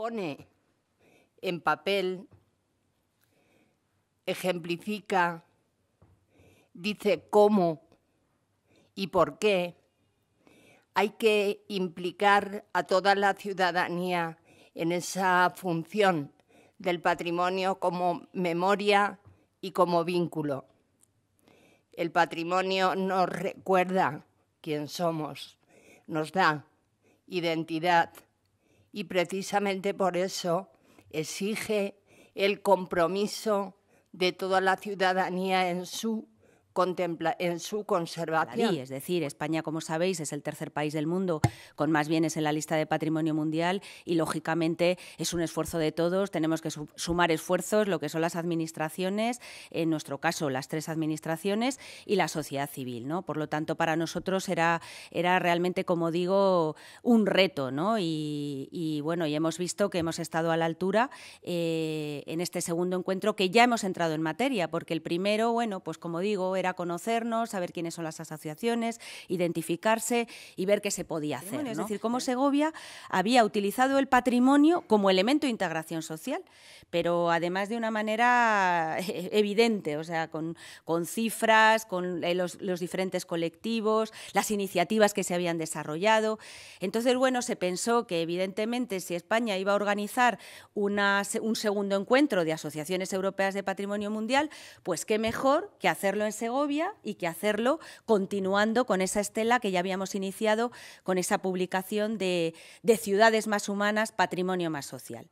pone en papel, ejemplifica, dice cómo y por qué hay que implicar a toda la ciudadanía en esa función del patrimonio como memoria y como vínculo. El patrimonio nos recuerda quién somos, nos da identidad, y precisamente por eso exige el compromiso de toda la ciudadanía en su contempla en su conservación. es decir, España, como sabéis, es el tercer país del mundo con más bienes en la lista de patrimonio mundial y, lógicamente, es un esfuerzo de todos. Tenemos que sumar esfuerzos, lo que son las administraciones, en nuestro caso, las tres administraciones y la sociedad civil. ¿no? Por lo tanto, para nosotros era, era realmente, como digo, un reto. ¿no? Y, bueno, y hemos visto que hemos estado a la altura eh, en este segundo encuentro que ya hemos entrado en materia, porque el primero, bueno, pues como digo, conocernos, a saber quiénes son las asociaciones, identificarse y ver qué se podía hacer. es decir, cómo Segovia había utilizado el patrimonio como elemento de integración social, pero además de una manera eh, evidente, o sea, con, cifras, con eh, los, diferentes colectivos, las iniciativas que se habían desarrollado. Entonces, bueno, se pensó que evidentemente si España iba a organizar un segundo encuentro de asociaciones europeas de patrimonio mundial, pues qué mejor que hacerlo en Segovia y que hacerlo continuando con esa estela que ya habíamos iniciado con esa publicación de, Ciudades más humanas, Patrimonio más social.